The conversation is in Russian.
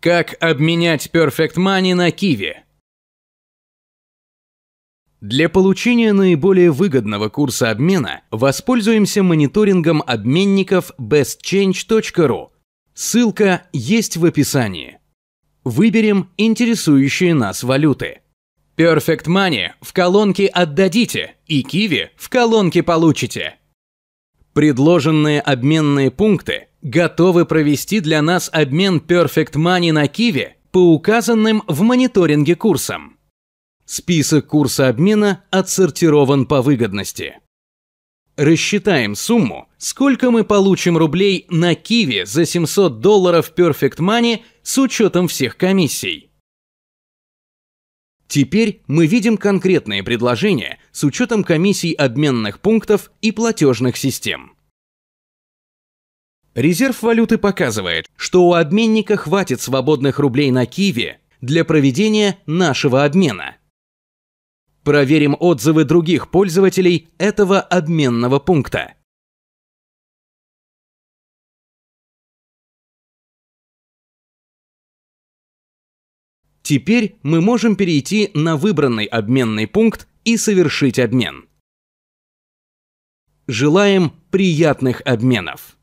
Как обменять Perfect Money на Киви? Для получения наиболее выгодного курса обмена воспользуемся мониторингом обменников bestchange.ru. Ссылка есть в описании. Выберем интересующие нас валюты. Perfect Money в колонке «Отдадите» и киви в колонке «Получите». Предложенные обменные пункты Готовы провести для нас обмен Perfect Money на Киви по указанным в мониторинге курсам? Список курса обмена отсортирован по выгодности. Рассчитаем сумму, сколько мы получим рублей на Киви за 700 долларов Perfect Money с учетом всех комиссий. Теперь мы видим конкретные предложения с учетом комиссий обменных пунктов и платежных систем. Резерв валюты показывает, что у обменника хватит свободных рублей на Киви для проведения нашего обмена. Проверим отзывы других пользователей этого обменного пункта. Теперь мы можем перейти на выбранный обменный пункт и совершить обмен. Желаем приятных обменов!